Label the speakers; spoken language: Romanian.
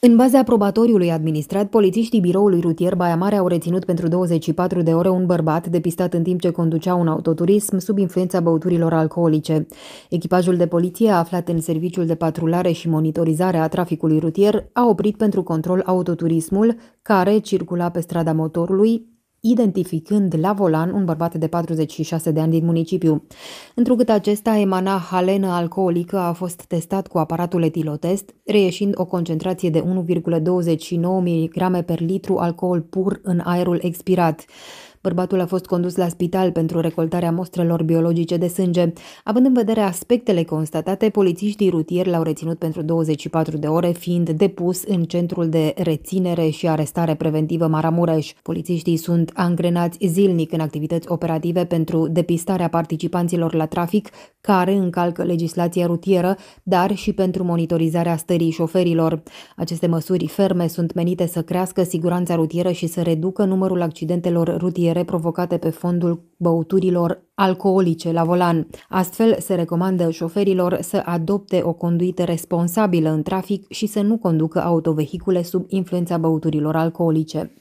Speaker 1: În baza aprobatoriului administrat, polițiștii biroului rutier Baia Mare au reținut pentru 24 de ore un bărbat depistat în timp ce conducea un autoturism sub influența băuturilor alcoolice. Echipajul de poliție aflat în serviciul de patrulare și monitorizare a traficului rutier a oprit pentru control autoturismul care circula pe strada motorului identificând la volan un bărbat de 46 de ani din municipiu. Întrucât acesta emana halenă alcoolică, a fost testat cu aparatul etilotest, reieșind o concentrație de 1,29 mg per litru alcool pur în aerul expirat. Bărbatul a fost condus la spital pentru recoltarea mostrelor biologice de sânge. Având în vedere aspectele constatate, polițiștii rutieri l-au reținut pentru 24 de ore, fiind depus în centrul de reținere și arestare preventivă Maramureș. Polițiștii sunt angrenați zilnic în activități operative pentru depistarea participanților la trafic care încalcă legislația rutieră, dar și pentru monitorizarea stării șoferilor. Aceste măsuri ferme sunt menite să crească siguranța rutieră și să reducă numărul accidentelor rutiere întârziere provocate pe fondul băuturilor alcoolice la volan. Astfel, se recomandă șoferilor să adopte o conduită responsabilă în trafic și să nu conducă autovehicule sub influența băuturilor alcoolice.